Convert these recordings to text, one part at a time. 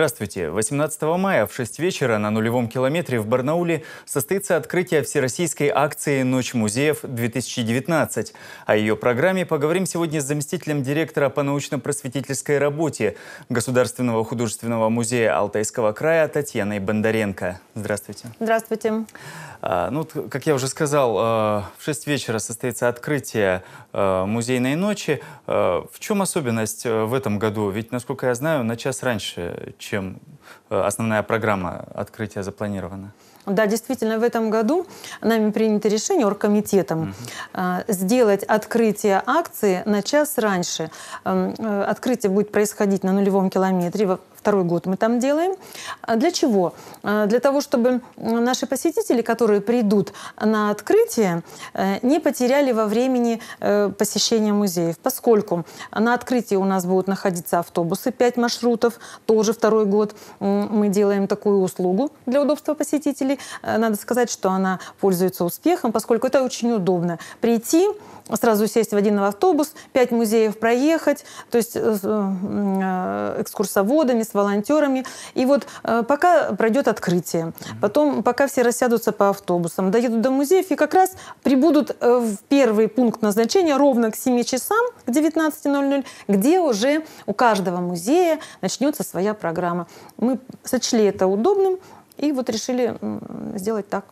Здравствуйте. 18 мая в 6 вечера на нулевом километре в Барнауле состоится открытие всероссийской акции «Ночь музеев-2019». О ее программе поговорим сегодня с заместителем директора по научно-просветительской работе Государственного художественного музея Алтайского края Татьяной Бондаренко. Здравствуйте. Здравствуйте. А, ну, как я уже сказал, а, в 6 вечера состоится открытие а, музейной ночи. А, в чем особенность в этом году? Ведь, насколько я знаю, на час раньше, чем э, основная программа открытия запланирована? Да, действительно, в этом году нами принято решение оргкомитетом угу. сделать открытие акции на час раньше. Эм, э, открытие будет происходить на нулевом километре Второй год мы там делаем. А для чего? А, для того, чтобы наши посетители, которые придут на открытие, э, не потеряли во времени э, посещения музеев. Поскольку на открытии у нас будут находиться автобусы, 5 маршрутов, тоже второй год мы делаем такую услугу для удобства посетителей. Э, надо сказать, что она пользуется успехом, поскольку это очень удобно. Прийти, сразу сесть в один автобус, 5 музеев проехать, то есть экскурсоводами, с волонтерами. И вот э, пока пройдет открытие, потом пока все рассядутся по автобусам, доедут до музеев и как раз прибудут э, в первый пункт назначения ровно к 7 часам, к 19.00, где уже у каждого музея начнется своя программа. Мы сочли это удобным и вот решили сделать так.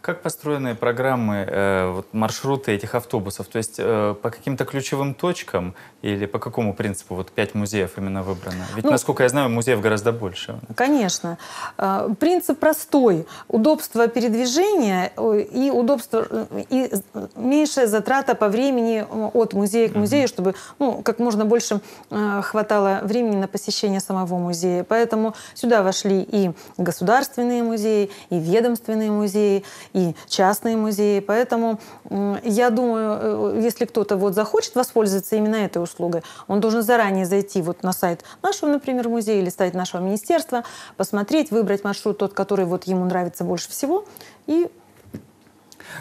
Как построены программы, э, вот маршруты этих автобусов? То есть э, по каким-то ключевым точкам или по какому принципу вот пять музеев именно выбрано? Ведь, ну, насколько я знаю, музеев гораздо больше. Конечно. Э, принцип простой. Удобство передвижения и удобство и меньшая затрата по времени от музея к музею, угу. чтобы ну, как можно больше э, хватало времени на посещение самого музея. Поэтому сюда вошли и государственные музеи, и ведомственные музеи, и частные музеи. Поэтому я думаю, э, если кто-то вот захочет воспользоваться именно этой услугой, он должен заранее зайти вот на сайт нашего, например, музея или сайт нашего министерства, посмотреть, выбрать маршрут тот, который вот ему нравится больше всего, и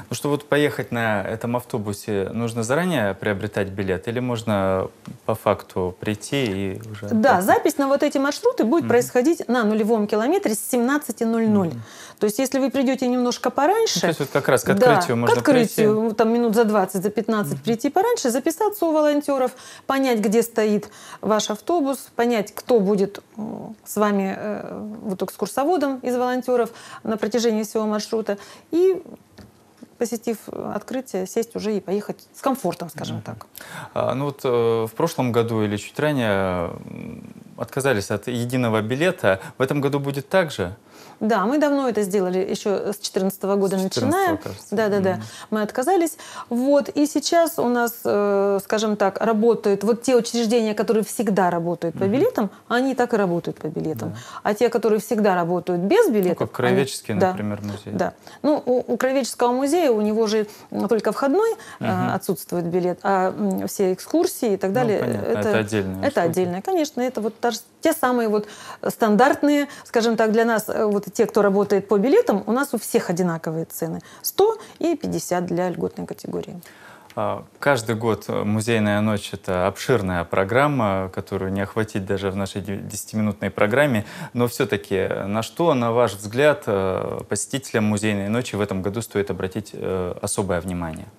ну что, вот поехать на этом автобусе нужно заранее приобретать билет или можно по факту прийти и уже... Да, запись на вот эти маршруты будет mm-hmm. происходить на нулевом километре с 17.00. Mm-hmm. То есть если вы придете немножко пораньше... Ну, то есть вот как раз к открытию да, можно к открытию, прийти. там минут за 20, за 15 mm-hmm. прийти пораньше, записаться у волонтеров, понять, где стоит ваш автобус, понять, кто будет э, с вами э, вот экскурсоводом из волонтеров на протяжении всего маршрута и посетив э, открытие, сесть уже и поехать с комфортом, скажем mm-hmm. так. А, ну вот э, в прошлом году или чуть ранее отказались от единого билета. В этом году будет так же? Да, мы давно это сделали, еще с 2014 года с 14 начиная. Да, да, да. Mm. Мы отказались. Вот, и сейчас у нас, э, скажем так, работают вот те учреждения, которые всегда работают mm. по билетам, они так и работают по билетам. Да. А те, которые всегда работают без билетов... Ну, как Краеведческий, они... например, да, музей. Да. Ну, у, у Краеведческого музея, у него же только входной mm -hmm. э, отсутствует билет, а все экскурсии и так ну, далее... Ну, понятно. это, это отдельно. Это штуки. отдельно, конечно. Это вот та, те самые вот стандартные, скажем так, для нас э, Э, вот те, кто работает по билетам, у нас у всех одинаковые цены. 100 и 50 для льготной категории. А, каждый год э, «Музейная ночь» — это обширная программа, которую не охватить даже в нашей 10-минутной программе. Но все-таки э, на что, на ваш взгляд, посетителям «Музейной ночи» в этом году стоит обратить особое внимание? —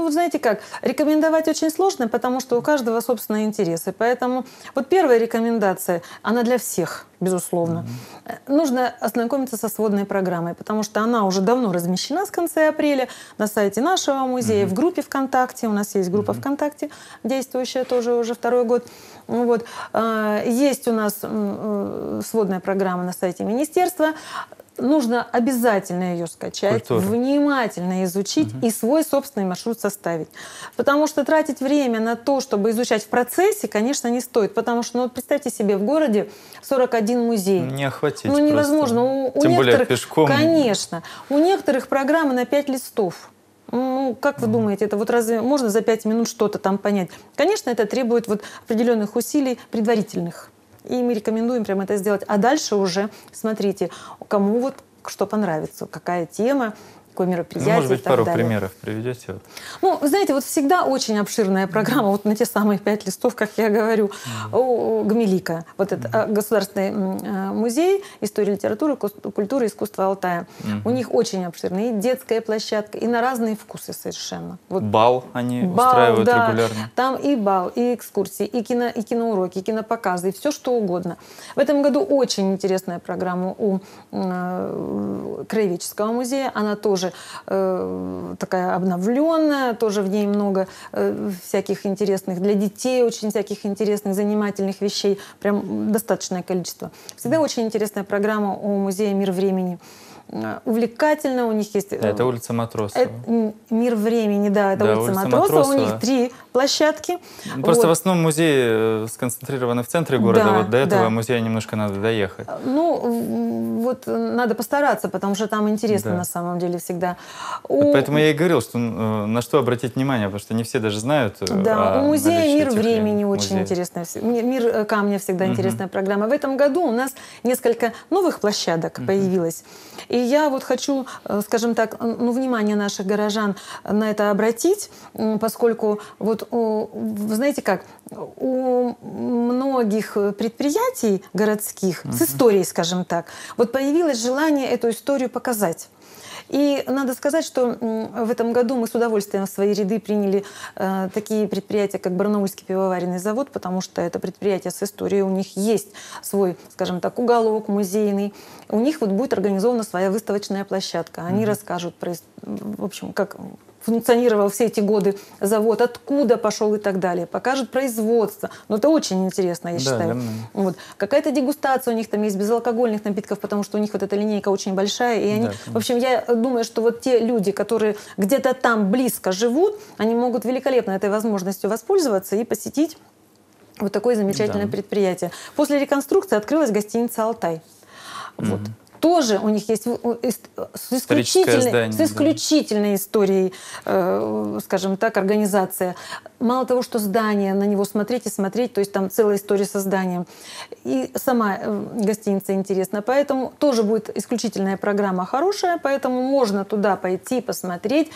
ну, вот знаете как, рекомендовать очень сложно, потому что у каждого собственные интересы. Поэтому вот первая рекомендация, она для всех, безусловно. Mm-hmm. Нужно ознакомиться со сводной программой, потому что она уже давно размещена с конца апреля на сайте нашего музея, mm-hmm. в группе ВКонтакте. У нас есть группа mm-hmm. ВКонтакте, действующая тоже уже второй год. Вот. А, есть у нас э, сводная программа на сайте министерства нужно обязательно ее скачать, Культура. внимательно изучить угу. и свой собственный маршрут составить. Потому что тратить время на то, чтобы изучать в процессе, конечно, не стоит. Потому что, ну, представьте себе, в городе 41 музей. Не охватить Ну, невозможно. Просто. У, Тем у более пешком. Конечно. У некоторых программы на 5 листов. Ну, как вы думаете, это вот разве можно за пять минут что-то там понять? Конечно, это требует вот определенных усилий предварительных. И мы рекомендуем прямо это сделать. А дальше уже смотрите, кому вот что понравится, какая тема, такое мероприятие. Ну, может быть, пару далее. примеров приведете? Ну, знаете, вот всегда очень обширная программа, вот на те самые пять листов, как я говорю, mm-hmm. у Гмелика, вот этот mm-hmm. государственный а, музей истории литературы, культуры и искусства Алтая. Mm-hmm. У них очень обширная и детская площадка, и на разные вкусы совершенно. Вот бал они бал, устраивают да. регулярно? Там и бал, и экскурсии, и, кино, и киноуроки, и кинопоказы, и все что угодно. В этом году очень интересная программа у э, Краеведческого музея, она тоже тоже э, такая обновленная, тоже в ней много э, всяких интересных для детей, очень всяких интересных, занимательных вещей, прям достаточное количество. Всегда очень интересная программа у музея «Мир времени». Э, увлекательно. У них есть... Э, это улица Матросова. Это, мир времени, да, это да, улица, улица Матросова. Матросова. У них три площадки. Просто вот. в основном музеи э, сконцентрированы в центре города. Да, вот до этого да. музея немножко надо доехать. Ну, вот надо постараться, потому что там интересно да. на самом деле всегда. Вот у... Поэтому я и говорил, что на что обратить внимание, потому что не все даже знают. Да, у музея мир времени музей. очень интересная. Мир камня всегда угу. интересная программа. В этом году у нас несколько новых площадок угу. появилось. И я вот хочу, э, скажем так, ну, внимание наших горожан на это обратить, поскольку вот, вы знаете как, у многих предприятий городских угу. с историей, скажем так, вот появилось желание эту историю показать. И надо сказать, что в этом году мы с удовольствием в свои ряды приняли э, такие предприятия, как Барнаульский пивоваренный завод, потому что это предприятие с историей, у них есть свой, скажем так, уголок музейный. У них вот будет организована своя выставочная площадка. Они mm-hmm. расскажут про, в общем, как функционировал все эти годы завод, откуда пошел и так далее. Покажет производство. Но ну, это очень интересно, я да, считаю. Да, да. Вот. Какая-то дегустация у них там есть безалкогольных напитков, потому что у них вот эта линейка очень большая. И они... Да, в общем, я думаю, что вот те люди, которые где-то там близко живут, они могут великолепно этой возможностью воспользоваться и посетить вот такое замечательное да. предприятие. После реконструкции открылась гостиница «Алтай». Вот. Mm-hmm тоже у них есть с исключительной, здание, с исключительной да. историей, э, скажем так, организация. Мало того, что здание, на него смотреть и смотреть, то есть там целая история со зданием. И сама э, гостиница интересна. Поэтому тоже будет исключительная программа хорошая, поэтому можно туда пойти посмотреть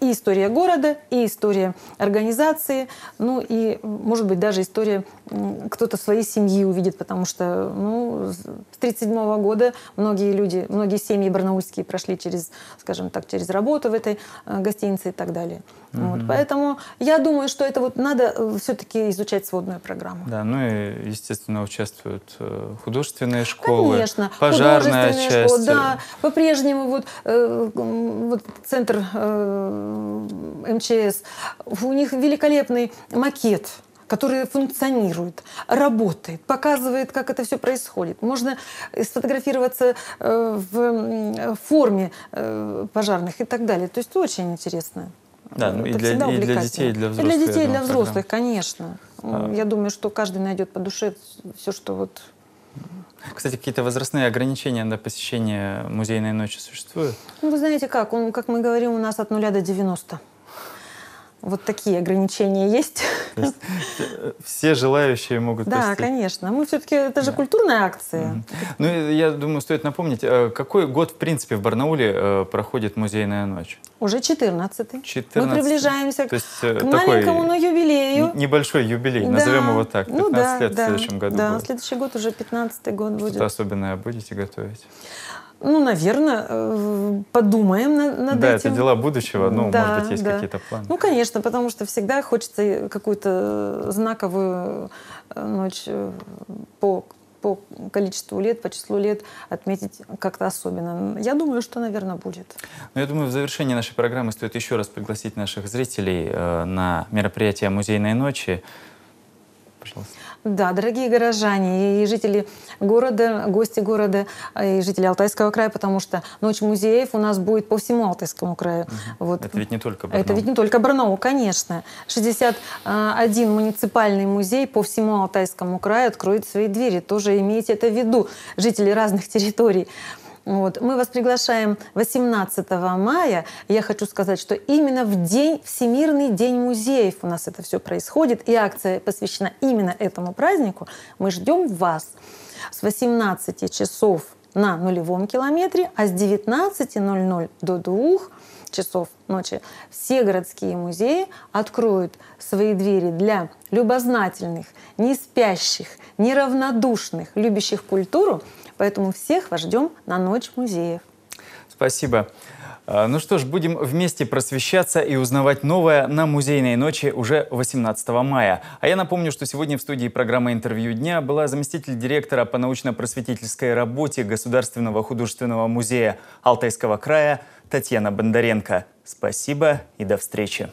и история города, и история организации, ну и, может быть, даже история кто-то своей семьи увидит, потому что ну, с 1937 года многие люди, многие семьи барнаульские прошли через, скажем так, через работу в этой э, гостинице и так далее. Угу. Вот, поэтому я думаю, что это вот надо э, все-таки изучать сводную программу. Да, ну и, естественно, участвуют э, художественные школы, Конечно, пожарная часть. Школа, да, по-прежнему вот, э, вот центр э, Э, МЧС, у них великолепный макет который функционирует, работает, показывает, как это все происходит. Можно э, сфотографироваться э, в форме пожарных и так далее. То есть очень интересно. Да, ну, и, для, и для детей, и для взрослых. И для детей, и для взрослых, программа. конечно. А. Я думаю, что каждый найдет по душе все, что вот кстати, какие-то возрастные ограничения на посещение музейной ночи существуют? Ну, вы знаете как, он, как мы говорим, у нас от нуля до 90. Вот такие ограничения есть. есть э, все желающие могут Да, посетить. конечно. Мы все-таки, это же да. культурная акция. Mm-hmm. Ну, я думаю, стоит напомнить, э, какой год, в принципе, в Барнауле э, проходит музейная ночь? Уже 14-й. Мы приближаемся к, есть, к маленькому, но юбилею. Небольшой юбилей, да. назовем его так. 15 ну, да, лет да, в следующем году. Да, будет. следующий год уже 15-й год будет. Что-то особенное будете готовить? Ну, наверное, э, подумаем над да, этим. Да, это дела будущего, ну, да, может быть, есть да. какие-то планы. Ну, конечно, потому что всегда хочется какую-то знаковую э, ночь э, по, по количеству лет, по числу лет отметить как-то особенно. Я думаю, что, наверное, будет. Ну, я думаю, в завершении нашей программы стоит еще раз пригласить наших зрителей на мероприятие «Музейной ночи» пожалуйста. Да, дорогие горожане и жители города, гости города, э, и жители Алтайского края, потому что Ночь музеев у нас будет по всему Алтайскому краю. Угу. Вот. Это ведь не только Барнаул. Это ведь не только Барнаул, конечно. 61 э, муниципальный музей по всему Алтайскому краю откроет свои двери. Тоже имейте это в виду, жители разных территорий. Вот. Мы вас приглашаем 18 мая. Я хочу сказать, что именно в день, Всемирный день музеев у нас это все происходит, и акция посвящена именно этому празднику. Мы ждем вас с 18 часов на нулевом километре, а с 19.00 до 2 часов ночи все городские музеи откроют свои двери для любознательных, не спящих, неравнодушных, любящих культуру Поэтому всех вас ждем на ночь музеев. Спасибо. А, ну что ж, будем вместе просвещаться и узнавать новое на музейной ночи уже 18 мая. А я напомню, что сегодня в студии программы «Интервью дня» была заместитель директора по научно-просветительской работе Государственного художественного музея Алтайского края Татьяна Бондаренко. Спасибо и до встречи.